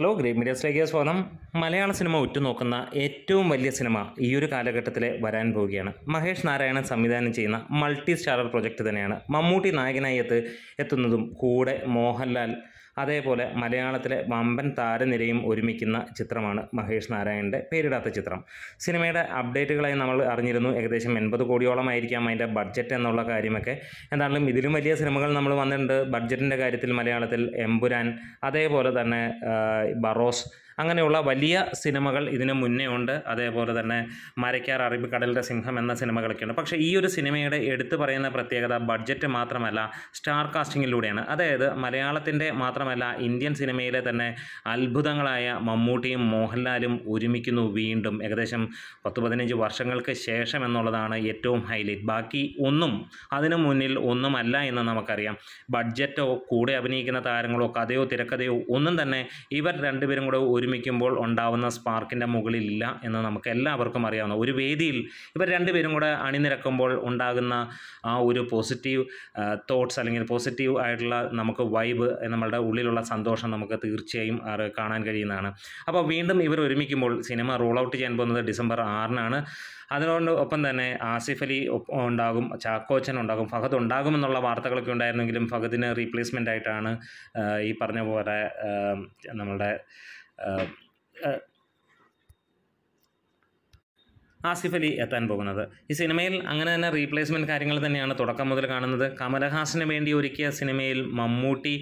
hello green മീഡിയസിലേക്ക് സ്വാഗതം മലയാള cinema ഉറ്റുനോക്കുന്ന ഏറ്റവും വലിയ സിനിമ ഈ ഒരു കാലഘട്ടത്തിൽ വരാൻ പോവുകയാണ് മഹേഷ് നാരായണൻ സംവിധാനം ചെയ്യുന്ന മൾട്ടി സ്റ്റാറർ പ്രൊജക്റ്റ് തന്നെയാണ് മമ്മൂട്ടി നായകനായി എത്ത് എത്തുന്നതും കൂടെ മോഹൻലാൽ അതേപോലെ മലയാളത്തിലെ വമ്പൻ താരനിരയും ഒരുമിക്കുന്ന ചിത്രമാണ് മഹേഷ് നാരായണൻ്റെ പേരിടാത്ത ചിത്രം സിനിമയുടെ അപ്ഡേറ്റുകളായി നമ്മൾ അറിഞ്ഞിരുന്നു ഏകദേശം എൺപത് കോടിയോളം ആയിരിക്കാം അതിൻ്റെ ബഡ്ജറ്റ് എന്നുള്ള കാര്യമൊക്കെ എന്താണെങ്കിലും ഇതിലും വലിയ സിനിമകൾ നമ്മൾ വന്നിട്ടുണ്ട് ബഡ്ജറ്റിൻ്റെ കാര്യത്തിൽ മലയാളത്തിൽ എമ്പുരാൻ അതേപോലെ തന്നെ ബറോസ് അങ്ങനെയുള്ള വലിയ സിനിമകൾ ഇതിനു മുന്നേ ഉണ്ട് അതേപോലെ തന്നെ മരയ്ക്കാർ അറബിക്കടലിൻ്റെ സിംഹം എന്ന സിനിമകളൊക്കെയുണ്ട് പക്ഷേ ഈ ഒരു സിനിമയുടെ എടുത്തു പറയുന്ന പ്രത്യേകത ബഡ്ജറ്റ് മാത്രമല്ല സ്റ്റാർ കാസ്റ്റിങ്ങിലൂടെയാണ് അതായത് മലയാളത്തിൻ്റെ മാത്രമല്ല ഇന്ത്യൻ സിനിമയിലെ തന്നെ അത്ഭുതങ്ങളായ മമ്മൂട്ടിയും മോഹൻലാലും ഒരുമിക്കുന്നു വീണ്ടും ഏകദേശം പത്ത് പതിനഞ്ച് വർഷങ്ങൾക്ക് ശേഷം എന്നുള്ളതാണ് ഏറ്റവും ഹൈലൈറ്റ് ബാക്കി ഒന്നും അതിനു മുന്നിൽ ഒന്നുമല്ല എന്ന് നമുക്കറിയാം ബഡ്ജറ്റോ കൂടെ അഭിനയിക്കുന്ന താരങ്ങളോ കഥയോ തിരക്കഥയോ ഒന്നും തന്നെ ഇവർ രണ്ടുപേരും കൂടെ ഒരു ഒരുമിക്കുമ്പോൾ ഉണ്ടാവുന്ന സ്പാർക്കിൻ്റെ മുകളിലില്ല എന്ന് നമുക്ക് എല്ലാവർക്കും അറിയാവുന്ന ഒരു വേദിയിൽ ഇവർ രണ്ടുപേരും കൂടെ അണിനിരക്കുമ്പോൾ ഉണ്ടാകുന്ന ആ ഒരു പോസിറ്റീവ് തോട്ട്സ് അല്ലെങ്കിൽ പോസിറ്റീവ് ആയിട്ടുള്ള നമുക്ക് വൈബ് നമ്മളുടെ ഉള്ളിലുള്ള സന്തോഷം നമുക്ക് തീർച്ചയായും കാണാൻ കഴിയുന്നതാണ് അപ്പോൾ വീണ്ടും ഇവർ ഒരുമിക്കുമ്പോൾ സിനിമ റോൾ ഔട്ട് ചെയ്യാൻ പോകുന്നത് ഡിസംബർ ആറിനാണ് അതിനോട് ഒപ്പം തന്നെ ആസിഫ് അലി ഉണ്ടാകും ചാക്കോച്ചൻ ഉണ്ടാകും ഫഹദ് ഉണ്ടാകും എന്നുള്ള വാർത്തകളൊക്കെ ഉണ്ടായിരുന്നെങ്കിലും ഫഹദിന് റീപ്ലേസ്മെൻ്റ് ആയിട്ടാണ് ഈ പറഞ്ഞ പോലെ നമ്മളുടെ Um, uh, ആസിഫ് അലി എത്താൻ പോകുന്നത് ഈ സിനിമയിൽ അങ്ങനെ തന്നെ റീപ്ലേസ്മെൻറ്റ് കാര്യങ്ങൾ തന്നെയാണ് തുടക്കം മുതൽ കാണുന്നത് കമലഹാസിന് വേണ്ടി ഒരുക്കിയ സിനിമയിൽ മമ്മൂട്ടി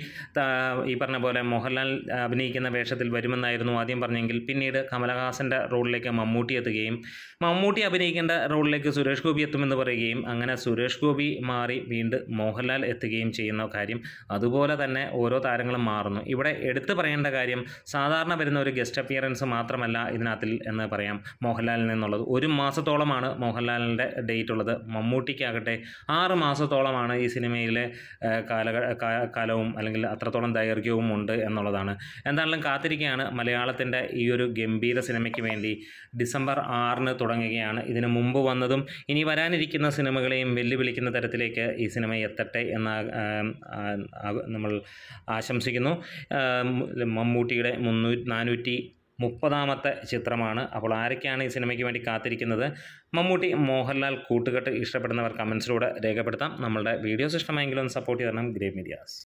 ഈ പറഞ്ഞ പോലെ മോഹൻലാൽ അഭിനയിക്കുന്ന വേഷത്തിൽ വരുമെന്നായിരുന്നു ആദ്യം പറഞ്ഞെങ്കിൽ പിന്നീട് കമലഹാസൻ്റെ റോളിലേക്ക് മമ്മൂട്ടി എത്തുകയും മമ്മൂട്ടി അഭിനയിക്കേണ്ട റോളിലേക്ക് സുരേഷ് ഗോപി എത്തുമെന്ന് പറയുകയും അങ്ങനെ സുരേഷ് ഗോപി മാറി വീണ്ടും മോഹൻലാൽ എത്തുകയും ചെയ്യുന്ന കാര്യം അതുപോലെ തന്നെ ഓരോ താരങ്ങളും മാറുന്നു ഇവിടെ എടുത്തു പറയേണ്ട കാര്യം സാധാരണ വരുന്ന ഒരു ഗസ്റ്റ് അപ്പിയറൻസ് മാത്രമല്ല ഇതിനകത്തിൽ എന്ന് പറയാം മോഹൻലാലിൽ നിന്നുള്ളത് ഒരു ഒരു മാസത്തോളമാണ് മോഹൻലാലിൻ്റെ ഡേറ്റ് ഉള്ളത് മമ്മൂട്ടിക്കാകട്ടെ ആറ് മാസത്തോളമാണ് ഈ സിനിമയിലെ കാല കാലവും അല്ലെങ്കിൽ അത്രത്തോളം ദൈർഘ്യവും ഉണ്ട് എന്നുള്ളതാണ് എന്തായാലും കാത്തിരിക്കുകയാണ് മലയാളത്തിൻ്റെ ഈ ഒരു ഗംഭീര സിനിമയ്ക്ക് വേണ്ടി ഡിസംബർ ആറിന് തുടങ്ങുകയാണ് ഇതിന് മുമ്പ് വന്നതും ഇനി വരാനിരിക്കുന്ന സിനിമകളെയും വെല്ലുവിളിക്കുന്ന തരത്തിലേക്ക് ഈ സിനിമ എത്തട്ടെ എന്ന നമ്മൾ ആശംസിക്കുന്നു മമ്മൂട്ടിയുടെ മുന്നൂ നാനൂറ്റി മുപ്പതാമത്തെ ചിത്രമാണ് അപ്പോൾ ആരൊക്കെയാണ് ഈ സിനിമയ്ക്ക് വേണ്ടി കാത്തിരിക്കുന്നത് മമ്മൂട്ടി മോഹൻലാൽ കൂട്ടുകെട്ട് ഇഷ്ടപ്പെടുന്നവർ കമൻസിലൂടെ രേഖപ്പെടുത്താം നമ്മളുടെ വീഡിയോസ് ഇഷ്ടമായെങ്കിലും സപ്പോർട്ട് ചെയ്യണം ഗ്രേ മീഡിയാസ്